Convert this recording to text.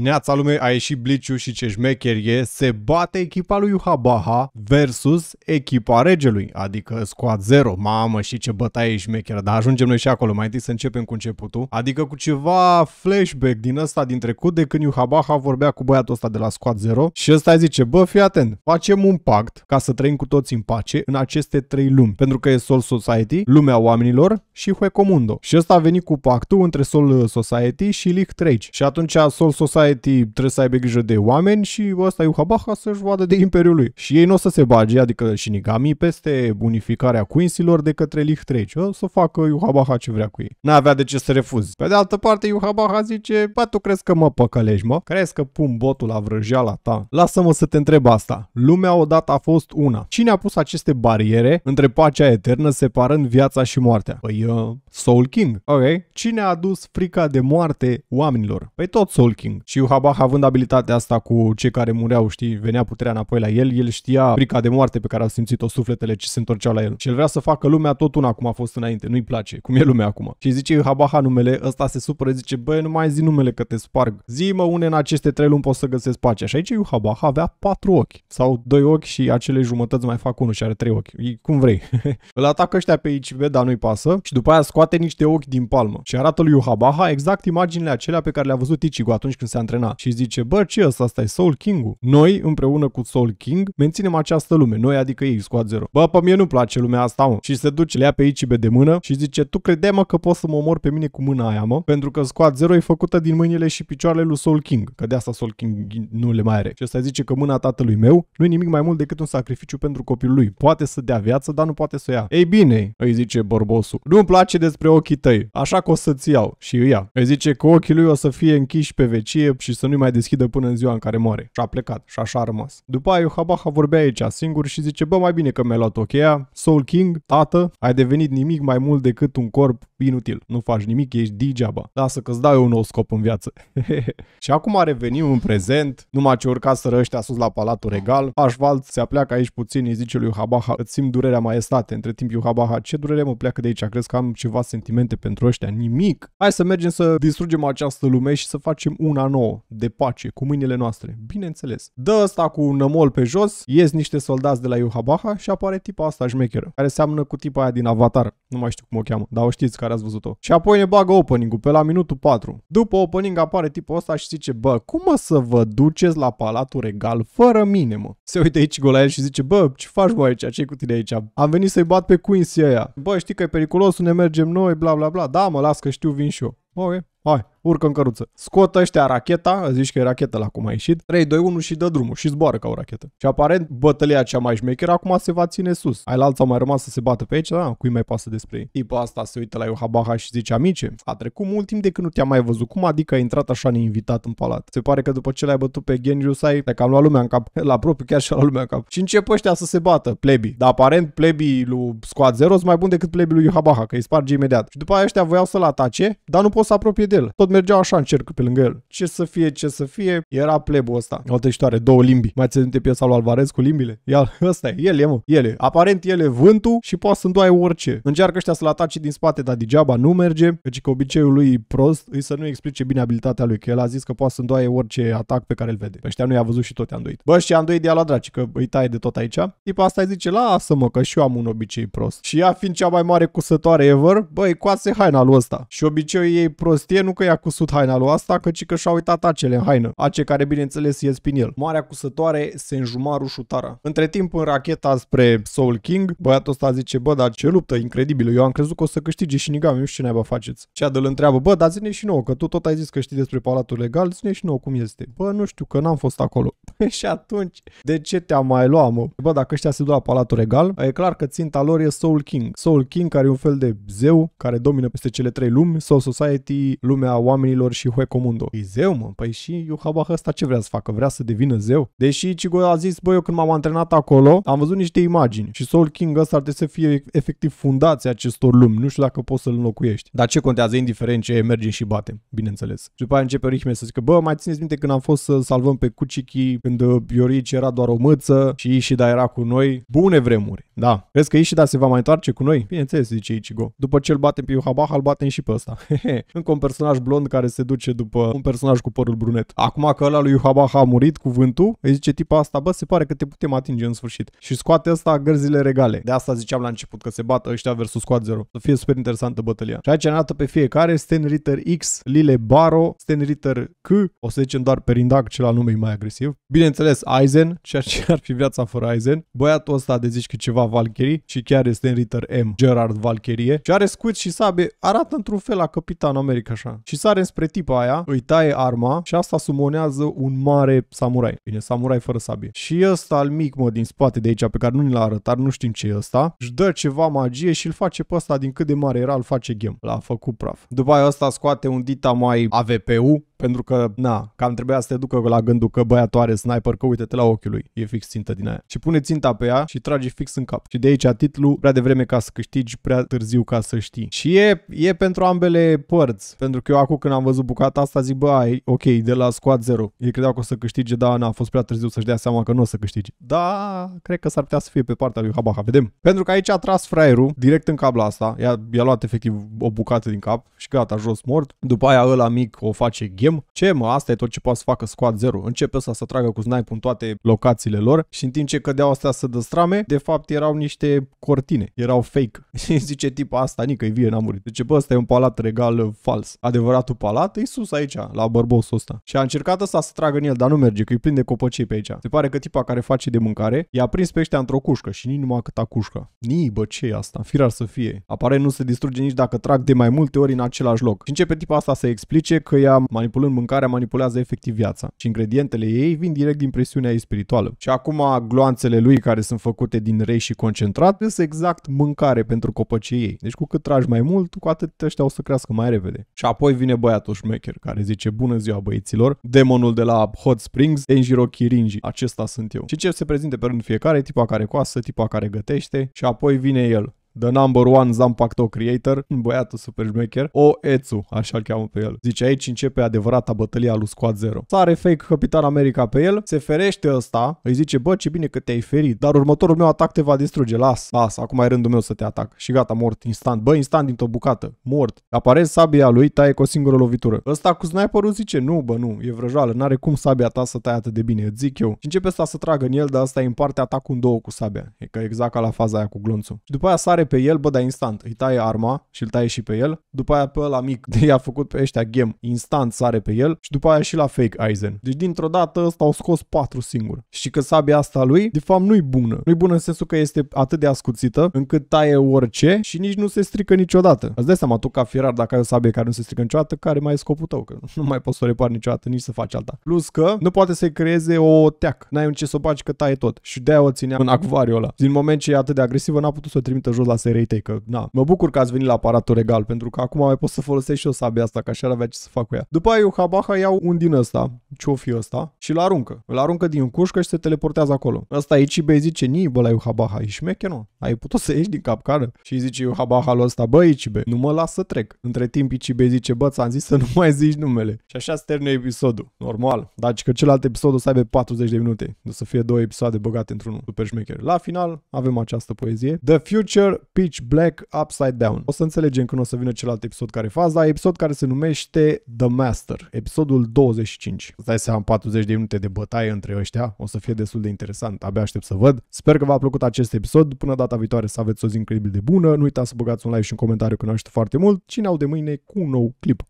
Neața lume a ieșit Bliciu și ce șmecher e, se bate echipa lui Uhabaha versus echipa regelui, adică squad 0. Mamă și ce bătaie e șmecheră, dar ajungem noi și acolo, mai întâi să începem cu începutul. Adică cu ceva flashback din ăsta din trecut de când Uhabaha vorbea cu băiatul ăsta de la squad 0 și ăsta îi zice, bă fii atent, facem un pact ca să trăim cu toți în pace în aceste trei lumi, pentru că e Soul Society, lumea oamenilor și Huecomundo. Și ăsta a venit cu pactul între Soul Society și League 3. Și atunci Soul Society society, trebuie să aibă grijă de oameni și ăsta Uhabaha să-și vadă de imperiul lui. Și ei nu o să se bage, adică Shinigami, peste unificarea Quinsilor de către Lich 3. O să facă Uhabaha ce vrea cu ei. N-avea de ce să refuzi. Pe de altă parte, Uhabaha zice, bă, tu crezi că mă păcălești, mă? Crezi că pun botul la vrăjeala ta? Lasă-mă să te întreb asta. Lumea odată a fost una. Cine a pus aceste bariere între pacea eternă separând viața și moartea? Păi, uh, Soul King. Ok. Cine a adus frica de moarte oamenilor? Păi tot Soul King. Și Habah, având abilitatea asta cu cei care mureau, știi, venea puterea înapoi la el, el știa frica de moarte pe care a simțit-o sufletele ce se întorceau la el. Și el vrea să facă lumea tot una cum a fost înainte, nu-i place, cum e lumea acum. Și zice Habaha numele, ăsta se supără, zice, băi, nu mai zi numele că te sparg. Zi-mă une în aceste trei luni poți să găsesc pace. Și aici Habah avea patru ochi sau doi ochi și acele jumătăți mai fac unul și are trei ochi. E cum vrei. Îl atacă ăștia pe vede, dar nu-i pasă și după aia scoate niște ochi din palmă și arată lui Habaha exact imaginile acelea pe care le-a văzut Ichigo atunci când se se antrena și zice, bă, ce ăsta, asta e Soul King-ul. Noi, împreună cu Soul King, menținem această lume, noi adică ei, Squad Zero. Bă, pe mie nu place lumea asta, mă. Și se duce, le ia pe aici de mână și zice, tu crede mă, că poți să mă omor pe mine cu mâna aia, mă? Pentru că Squad Zero e făcută din mâinile și picioarele lui Soul King, că de asta Soul King nu le mai are. Și ăsta zice că mâna tatălui meu nu e nimic mai mult decât un sacrificiu pentru copilul lui. Poate să dea viață, dar nu poate să o ia. Ei bine, îi zice borbosu. nu-mi place despre ochii tăi, așa că o să-ți iau. Și îi ia. Îi zice că ochii lui o să fie închiși pe vecie fie și să nu-i mai deschidă până în ziua în care moare. Și a plecat și așa a rămas. După aia Yohabaha vorbea aici singur și zice, bă, mai bine că mi-ai luat ocheia, Soul King, tată, ai devenit nimic mai mult decât un corp inutil. Nu faci nimic, ești degeaba. Lasă că-ți dau eu un nou scop în viață. și acum revenim în prezent, numai ce să ăștia sus la Palatul Regal, Așvald se apleacă aici puțin, îi zice lui Iohabaha, îți simt durerea maestate. Între timp Iohabaha, ce durere mă pleacă de aici? Crezi că am ceva sentimente pentru ăștia? Nimic! Hai să mergem să distrugem această lume și să facem una nouă nouă, de pace, cu mâinile noastre. Bineînțeles. Dă ăsta cu un nămol pe jos, ies niște soldați de la Yuhabaha și apare tipa asta șmecheră, care seamănă cu tipa aia din Avatar. Nu mai știu cum o cheamă, dar o știți care ați văzut-o. Și apoi ne bagă opening-ul pe la minutul 4. După opening apare tipul ăsta și zice, bă, cum o să vă duceți la Palatul Regal fără mine, mă? Se uită aici Golael și zice, bă, ce faci voi aici, ce cu tine aici? Am venit să-i bat pe Quincy aia. Bă, știi că e periculos, ne mergem noi, bla bla bla. Da, mă, las că știu, vin și eu. Ok, hai urcă în căruță. Scot ăștia racheta, zici că e racheta la cum a ieșit, 3, 2, 1 și dă drumul și zboară ca o rachetă. Și aparent bătălia cea mai șmecheră acum se va ține sus. Ai alții au mai rămas să se bată pe aici, da, cui mai pasă despre ei. Tipul asta se uită la Iohabaha și zice, amice, a trecut mult timp de când nu te-am mai văzut. Cum adică ai intrat așa neinvitat în palat? Se pare că după ce l-ai bătut pe Genjiu Sai, că cam luat lumea în cap. La propriu chiar și la lumea în cap. Și încep ăștia să se bată, plebi. Dar aparent plebi lui Squad Zero sunt mai bun decât plebi lui Iohabaha, că îi sparge imediat. Și după aia ăștia voiau să-l atace, dar nu pot să apropie de el. Tot mergeau așa în cerc pe lângă el. Ce să fie, ce să fie, era plebul ăsta. O tăștoare, două limbi. Mai ți de piesa lui Alvarez cu limbile? Ia, ăsta e, el e, mă, el e. Aparent el e vântul și poate să îndoaie orice. Încearcă ăștia să-l atace din spate, dar degeaba nu merge, căci că obiceiul lui prost îi să nu explice bine abilitatea lui, că el a zis că poate să îndoaie orice atac pe care îl vede. Pe ăștia nu i-a văzut și tot i-a îndoit. Bă, și i-a îndoit de la draci, că îi taie de tot aici. Tipa asta îi zice, lasă-mă că și eu am un obicei prost. Și ea fiind cea mai mare cusătoare ever, băi, coase haina lui ăsta. Și obiceiul ei prostie nu că ea cusut haina lui asta, căci că și-a uitat acele în haină, ace care bineînțeles ies prin el. Marea cusătoare se înjuma rușutara. Între timp în racheta spre Soul King, băiatul ăsta zice, bă, dar ce luptă incredibilă, eu am crezut că o să câștige și Nigami, nu știu ce naiba faceți. Cea de îl întreabă, bă, dar zine și nouă, că tu tot ai zis că știi despre palatul legal, zine și nouă cum este. Bă, nu știu, că n-am fost acolo. Păi și atunci, de ce te-am mai luat, mă? Bă, dacă ăștia se duc la palatul regal, e clar că ținta lor e Soul King. Soul King care e un fel de zeu care domină peste cele trei lumi, Soul Society, lumea oamenilor și Huecomundo. E zeu, mă? Păi și Iuhaba ăsta ce vrea să facă? Vrea să devină zeu? Deși Ichigo a zis, băi, eu când m-am antrenat acolo, am văzut niște imagini și Soul King ăsta ar trebui să fie efectiv fundația acestor lumi. Nu știu dacă poți să-l înlocuiești. Dar ce contează, indiferent ce mergem și batem, bineînțeles. Și după aia începe Rihme să zică, bă, mai țineți minte când am fost să salvăm pe Kuchiki, când uh, Iorici era doar o mâță și Ishida era cu noi. Bune vremuri, da. Crezi că Ishida se va mai întoarce cu noi? Bineînțeles, zice Ichigo. După ce îl batem pe Yuhabaha, îl batem și pe ăsta. Încă un personaj blog blond care se duce după un personaj cu părul brunet. Acum că ăla lui Yuhabaha a murit cu vântul, îi zice tipa asta, bă, se pare că te putem atinge în sfârșit. Și scoate asta gărzile regale. De asta ziceam la început că se bat ăștia versus Squad Zero. Să fie super interesantă bătălia. Și aici arată pe fiecare Sten Ritter X, Lile Baro, Sten Ritter C, o să zicem doar Perindac, cel al numei mai agresiv. Bineînțeles, Aizen, ceea ce ar fi viața fără Aizen. Băiatul ăsta de zici că ceva Valkyrie și chiar este în Ritter M, Gerard Valkyrie. Și are scut și sabe, arată într-un fel la Capitan America așa. Și sare spre tipa aia, îi taie arma și asta sumonează un mare samurai. Bine, samurai fără sabie. Și ăsta al mic, mă, din spate de aici, pe care nu ni l-a arătat, nu știm ce e ăsta, își dă ceva magie și îl face pe ăsta din cât de mare era, îl face gem. L-a făcut praf. După aia ăsta scoate un dita mai avp pentru că, na, cam trebuia să te ducă la gândul că băiatul are sniper, că uite-te la ochiul lui, e fix țintă din aia. Și pune ținta pe ea și trage fix în cap. Și de aici titlul, prea devreme ca să câștigi, prea târziu ca să știi. Și e, e pentru ambele părți, pentru că eu acum când am văzut bucata asta zic, bă, ai, ok, de la squad 0. Ei credeau că o să câștige, dar na, a fost prea târziu să-și dea seama că nu o să câștige. Da, cred că s-ar putea să fie pe partea lui Habaha, vedem. Pentru că aici a tras fraierul direct în cap la asta, i-a, i-a luat efectiv o bucată din cap și gata, jos mort. După aia ăla mic o face ghe chem, ce mă, asta e tot ce poate să facă squad 0. Începe să se tragă cu snipe în toate locațiile lor și în timp ce cădeau astea să dăstrame, de fapt erau niște cortine, erau fake. Și zice tipul asta, nică e vie, n-a murit. Zice, bă, ăsta e un palat regal uh, fals. Adevăratul palat e sus aici, la bărbosul ăsta. Și a încercat ăsta să tragă în el, dar nu merge, că e plin de copăcii pe aici. Se pare că tipa care face de mâncare i-a prins pe ăștia într-o cușcă și nici numai câta cușcă. Ni, bă, ce asta? Firar să fie. Apare nu se distruge nici dacă trag de mai multe ori în același loc. Și începe tipa asta să explice că i-a manipulat manipulând mâncarea, manipulează efectiv viața. Și ingredientele ei vin direct din presiunea ei spirituală. Și acum gloanțele lui care sunt făcute din rei și concentrat sunt exact mâncare pentru copăcii ei. Deci cu cât tragi mai mult, cu atât ăștia o să crească mai repede. Și apoi vine băiatul șmecher care zice bună ziua băieților, demonul de la Hot Springs, Enjiro Kirinji, acesta sunt eu. Și ce se prezinte pe rând fiecare, tipa care coasă, tipa care gătește și apoi vine el, the number one Zampacto creator, băiatul super șmecher, o Etsu, așa-l cheamă pe el. Zice, aici începe adevărata bătălia lui Squad Zero. Sare fake Capitan America pe el, se ferește ăsta, îi zice, bă, ce bine că te-ai ferit, dar următorul meu atac te va distruge, las, las, acum e rândul meu să te atac. Și gata, mort instant, bă, instant dintr-o bucată, mort. Apare sabia lui, taie cu o singură lovitură. Ăsta cu sniperul zice, nu, bă, nu, e vrăjoală, n-are cum sabia ta să taie atât de bine, îți zic eu. Și începe asta să tragă în el, dar asta îi împarte atacul în două cu sabia. E ca exact ca la faza aia cu glonțul. Și după aia sare pe el, bă, dar instant, îi taie arma și îl taie și pe el, după aia pe ăla mic de i-a făcut pe ăștia gem, instant sare pe el și după aia și la fake Aizen. Deci dintr-o dată ăsta au scos patru singur. Și că sabia asta lui, de fapt, nu-i bună. Nu-i bună în sensul că este atât de ascuțită încât taie orice și nici nu se strică niciodată. Îți dai seama tu ca firar dacă ai o sabie care nu se strică niciodată, care mai e scopul tău? Că nu mai poți să o repar niciodată, nici să faci alta. Plus că nu poate să-i creeze o teac. N-ai un ce să o baci că taie tot. Și de-aia o ținea în acvariul ăla. Din moment ce e atât de agresivă, n-a putut să o trimită jos la limba reitei, că na, mă bucur că ați venit la aparatul regal, pentru că acum mai pot să folosesc și o sabia asta, ca așa avea ce să fac cu ea. După aia eu habaha iau un din ăsta, ce fi ăsta, și îl aruncă. Îl aruncă din cușcă și se teleportează acolo. Ăsta aici băi zice, ni, bă, la eu habaha, ești șmeche, nu? Ai putut să ieși din capcană? Și zice eu habaha lui ăsta, bă, Ichibe, nu mă las să trec. Între timp Ichibe zice, bă, ți-am zis să nu mai zici numele. Și așa se termină episodul. Normal. Dar deci că celălalt episod o să aibă 40 de minute. O să fie două episoade băgate într-unul. Super șmecher. La final avem această poezie. The future Pitch Black, Upside Down. O să înțelegem când o să vină celălalt episod care faza, episod care se numește The Master, episodul 25. Îți dai seama 40 de minute de bătaie între ăștia, o să fie destul de interesant, abia aștept să văd. Sper că v-a plăcut acest episod, până data viitoare să aveți o zi incredibil de bună, nu uitați să băgați un like și un comentariu că ne foarte mult cine au de mâine cu un nou clip.